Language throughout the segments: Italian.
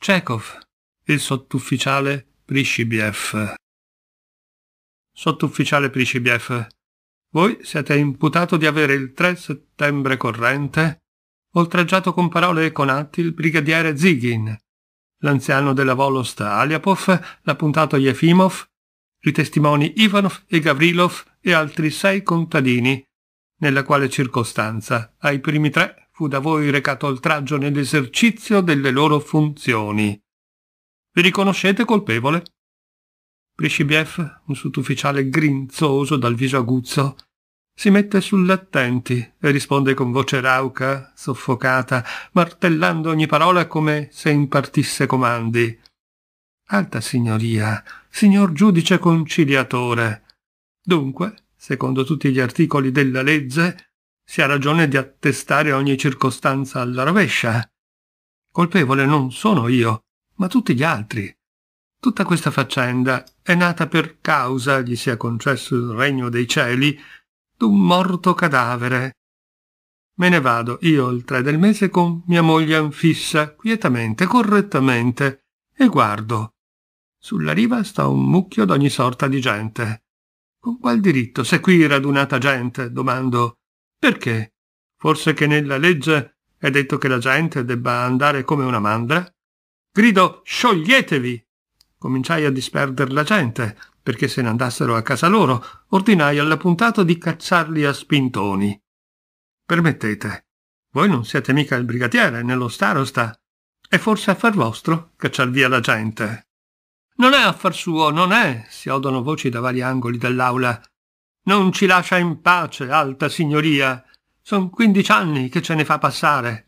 Chekhov, il sottufficiale Prishibiev. Sottufficiale Prishibiev, voi siete imputato di avere il 3 settembre corrente oltraggiato con parole e con atti il brigadiere Zigin, l'anziano della Volost Aliapov, l'appuntato Yefimov, i testimoni Ivanov e Gavrilov e altri sei contadini, nella quale circostanza ai primi tre fu da voi recato oltraggio nell'esercizio delle loro funzioni. Vi riconoscete colpevole? Priscibiev, un sottufficiale grinzoso dal viso aguzzo, si mette sull'attenti e risponde con voce rauca, soffocata, martellando ogni parola come se impartisse comandi. Alta signoria, signor giudice conciliatore. Dunque, secondo tutti gli articoli della legge, si ha ragione di attestare ogni circostanza alla rovescia. Colpevole non sono io, ma tutti gli altri. Tutta questa faccenda è nata per causa, gli sia concesso il regno dei cieli, d'un morto cadavere. Me ne vado io il tre del mese con mia moglie anfissa, quietamente, correttamente, e guardo. Sulla riva sta un mucchio d'ogni sorta di gente. Con qual diritto, se qui radunata gente, domando, perché? Forse che nella legge è detto che la gente debba andare come una mandra? Grido scioglietevi! Cominciai a disperdere la gente, perché se ne andassero a casa loro, ordinai alla puntata di cacciarli a spintoni. Permettete, voi non siete mica il brigatiere, nello starosta. È forse affar vostro cacciar via la gente. Non è affar suo, non è, si odono voci da vari angoli dell'aula. Non ci lascia in pace, alta signoria. Son quindici anni che ce ne fa passare.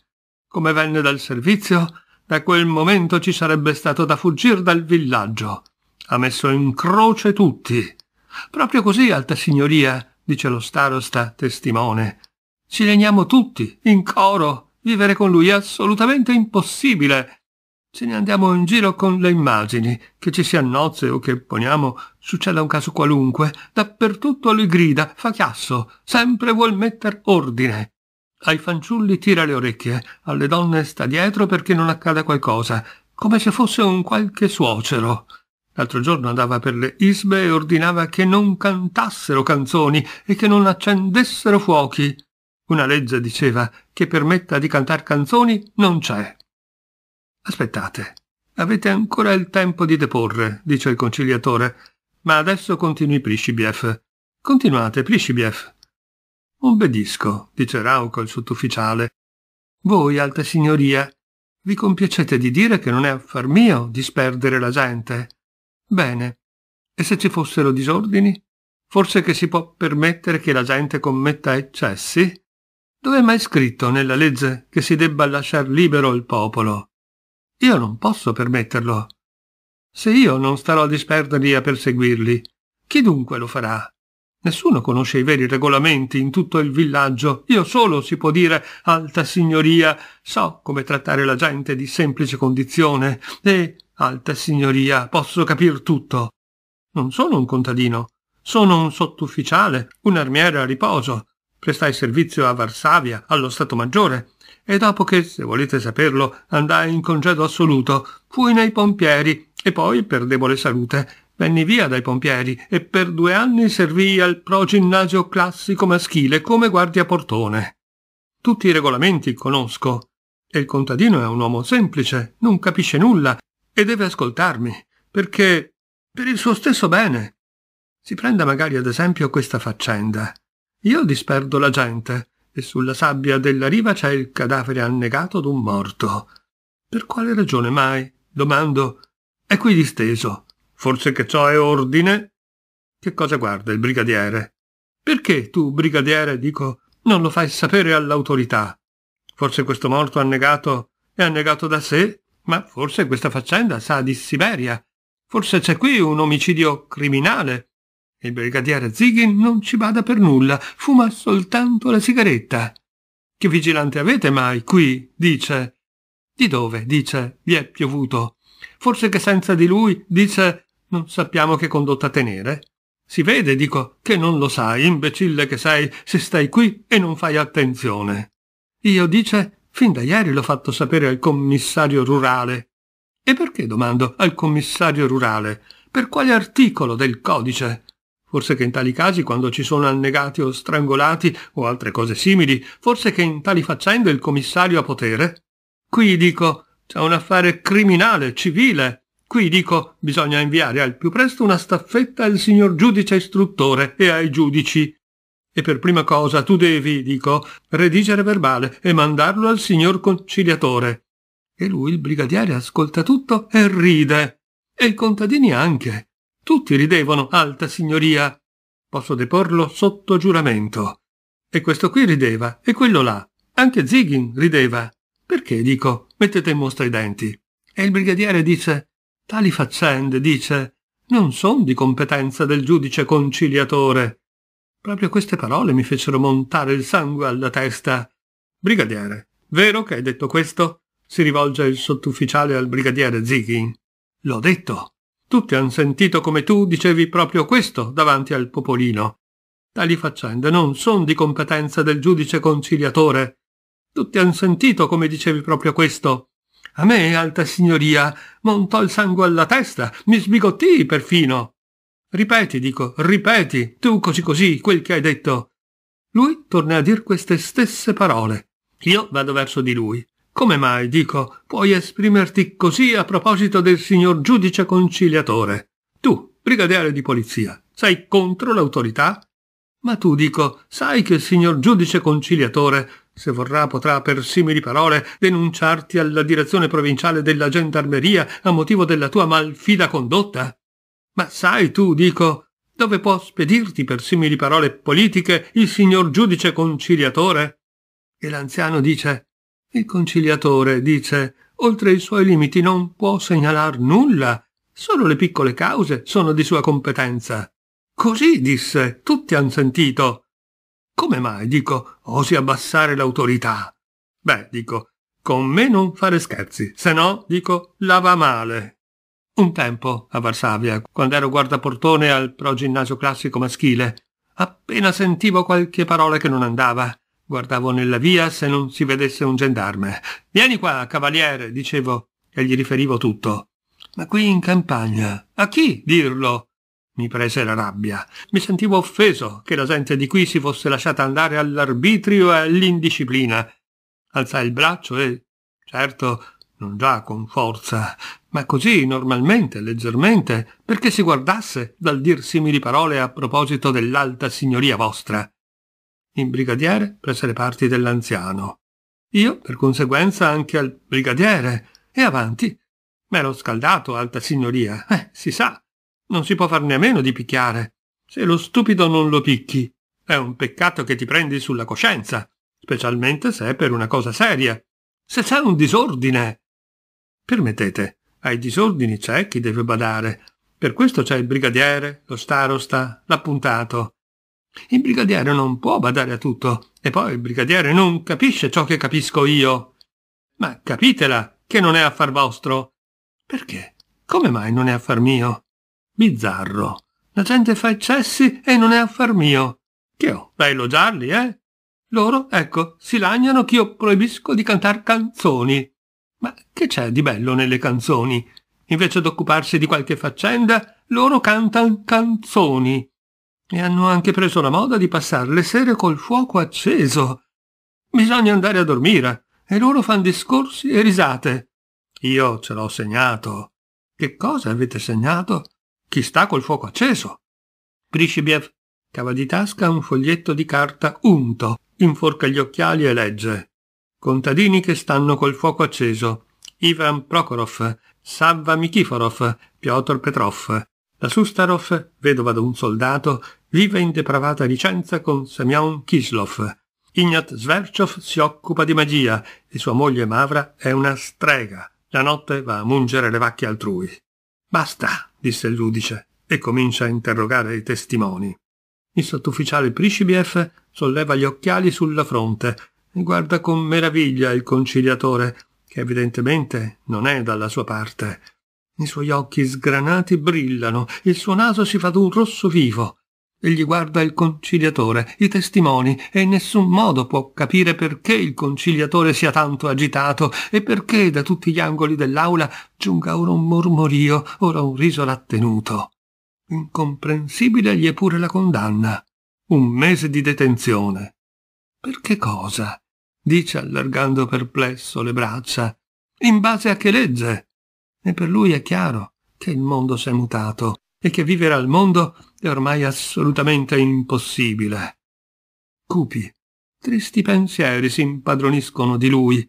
Come venne dal servizio, da quel momento ci sarebbe stato da fuggir dal villaggio. Ha messo in croce tutti. Proprio così, alta signoria, dice lo starosta testimone. Ci legniamo tutti, in coro. Vivere con lui è assolutamente impossibile. Se ne andiamo in giro con le immagini, che ci sia nozze o che, poniamo, succeda un caso qualunque, dappertutto lui grida, fa chiasso, sempre vuol metter ordine. Ai fanciulli tira le orecchie, alle donne sta dietro perché non accada qualcosa, come se fosse un qualche suocero. L'altro giorno andava per le isbe e ordinava che non cantassero canzoni e che non accendessero fuochi. Una legge diceva che permetta di cantar canzoni non c'è. Aspettate, avete ancora il tempo di deporre, dice il conciliatore, ma adesso continui Plishibiev. Continuate, Plishibiev. Obbedisco, dice Rauco, il sottufficiale. Voi, alta signoria, vi compiacete di dire che non è affar mio disperdere la gente. Bene. E se ci fossero disordini? Forse che si può permettere che la gente commetta eccessi? Dov'è mai scritto nella legge che si debba lasciar libero il popolo? Io non posso permetterlo. Se io non starò disperta lì a perseguirli, chi dunque lo farà? Nessuno conosce i veri regolamenti in tutto il villaggio. Io solo si può dire Alta Signoria, so come trattare la gente di semplice condizione e Alta Signoria, posso capir tutto. Non sono un contadino, sono un sottufficiale, un armiere a riposo, prestai servizio a Varsavia, allo Stato Maggiore, e dopo che, se volete saperlo, andai in congedo assoluto, fui nei pompieri e poi, per debole salute, venni via dai pompieri e per due anni servii al pro-ginnasio classico maschile come guardia portone. Tutti i regolamenti conosco, e il contadino è un uomo semplice, non capisce nulla e deve ascoltarmi, perché per il suo stesso bene. Si prenda magari ad esempio questa faccenda. Io disperdo la gente, e sulla sabbia della riva c'è il cadavere annegato d'un morto. Per quale ragione mai? Domando. È qui disteso. Forse che ciò è ordine? Che cosa guarda il brigadiere? Perché tu, brigadiere, dico, non lo fai sapere all'autorità? Forse questo morto annegato è annegato da sé? Ma forse questa faccenda sa di Siberia. Forse c'è qui un omicidio criminale il brigadiere Zigin non ci bada per nulla, fuma soltanto la sigaretta. Che vigilante avete mai qui? dice. Di dove? dice. Vi è piovuto. Forse che senza di lui, dice, non sappiamo che condotta tenere. Si vede, dico, che non lo sai, imbecille che sei, se stai qui e non fai attenzione. Io, dice, fin da ieri l'ho fatto sapere al commissario rurale. E perché, domando, al commissario rurale? Per quale articolo del codice? Forse che in tali casi, quando ci sono annegati o strangolati o altre cose simili, forse che in tali faccende il commissario ha potere? Qui dico, c'è un affare criminale, civile. Qui dico, bisogna inviare al più presto una staffetta al signor giudice istruttore e ai giudici. E per prima cosa tu devi, dico, redigere verbale e mandarlo al signor conciliatore. E lui, il brigadiere, ascolta tutto e ride. E i contadini anche. Tutti ridevano, alta signoria. Posso deporlo sotto giuramento. E questo qui rideva, e quello là. Anche Zigin rideva. Perché, dico, mettete in mostra i denti? E il brigadiere dice, tali faccende, dice, non son di competenza del giudice conciliatore. Proprio queste parole mi fecero montare il sangue alla testa. Brigadiere, vero che hai detto questo? si rivolge il sottufficiale al brigadiere Zigin. L'ho detto. Tutti han sentito come tu dicevi proprio questo davanti al popolino. Tali faccende non son di competenza del giudice conciliatore. Tutti han sentito come dicevi proprio questo. A me, alta signoria, montò il sangue alla testa, mi sbigottii perfino. Ripeti, dico, ripeti, tu così così, quel che hai detto. Lui torna a dir queste stesse parole. Io vado verso di lui. Come mai, dico, puoi esprimerti così a proposito del signor giudice conciliatore? Tu, brigadiere di polizia, sei contro l'autorità? Ma tu, dico, sai che il signor giudice conciliatore, se vorrà, potrà per simili parole denunciarti alla direzione provinciale della gendarmeria a motivo della tua malfida condotta? Ma sai tu, dico, dove può spedirti per simili parole politiche il signor giudice conciliatore? E l'anziano dice il conciliatore dice oltre i suoi limiti non può segnalar nulla, solo le piccole cause sono di sua competenza. Così disse, tutti han sentito. Come mai, dico, osi abbassare l'autorità? Beh, dico, con me non fare scherzi, se no, dico, la va male. Un tempo, a Varsavia, quando ero guardaportone al pro ginnasio classico maschile, appena sentivo qualche parola che non andava, Guardavo nella via se non si vedesse un gendarme. Vieni qua, cavaliere, dicevo, e gli riferivo tutto. Ma qui in campagna, a chi dirlo? Mi prese la rabbia. Mi sentivo offeso che la gente di qui si fosse lasciata andare all'arbitrio e all'indisciplina. Alzai il braccio e, certo, non già con forza, ma così normalmente, leggermente, perché si guardasse dal dir simili parole a proposito dell'alta signoria vostra in brigadiere presso le parti dell'anziano. Io, per conseguenza, anche al brigadiere. E avanti. M'ero scaldato, alta signoria. Eh, si sa. Non si può farne a meno di picchiare. Se lo stupido non lo picchi, è un peccato che ti prendi sulla coscienza, specialmente se è per una cosa seria. Se c'è un disordine. Permettete, ai disordini c'è chi deve badare. Per questo c'è il brigadiere, lo starosta, l'appuntato. Il brigadiere non può badare a tutto, e poi il brigadiere non capisce ciò che capisco io. Ma capitela che non è affar vostro. Perché? Come mai non è affar mio? Bizzarro. La gente fa eccessi e non è affar mio. Che ho, da elogiarli, eh? Loro, ecco, si lagnano che io proibisco di cantar canzoni. Ma che c'è di bello nelle canzoni? Invece d'occuparsi di qualche faccenda, loro cantan canzoni. E hanno anche preso la moda di passare le sere col fuoco acceso. Bisogna andare a dormire, e loro fan discorsi e risate. Io ce l'ho segnato. Che cosa avete segnato? Chi sta col fuoco acceso? Prishibiev cava di tasca un foglietto di carta unto, inforca gli occhiali e legge. Contadini che stanno col fuoco acceso. Ivan Prokhorov, Savva Nikiforov, Piotr Petrov, la Sustarov, vedova d'un soldato, vive in depravata licenza con Semyon Kislov. Ignat Sverchov si occupa di magia e sua moglie Mavra è una strega. La notte va a mungere le vacche altrui. Basta, disse il giudice, e comincia a interrogare i testimoni. Il sottufficiale Priscibiev solleva gli occhiali sulla fronte e guarda con meraviglia il conciliatore, che evidentemente non è dalla sua parte. I suoi occhi sgranati brillano, il suo naso si fa d'un rosso vivo. Egli guarda il conciliatore, i testimoni, e in nessun modo può capire perché il conciliatore sia tanto agitato e perché da tutti gli angoli dell'aula giunga ora un mormorio, ora un riso rattenuto. Incomprensibile gli è pure la condanna. Un mese di detenzione. Per che cosa? dice allargando perplesso le braccia. In base a che legge? e per lui è chiaro che il mondo si è mutato e che vivere al mondo è ormai assolutamente impossibile. Cupi, tristi pensieri si impadroniscono di lui,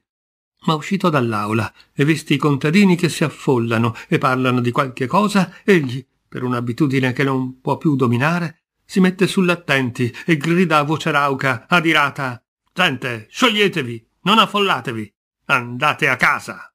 ma uscito dall'aula e visti i contadini che si affollano e parlano di qualche cosa, egli, per un'abitudine che non può più dominare, si mette sull'attenti e grida a voce rauca, adirata, «Gente, scioglietevi, non affollatevi, andate a casa!»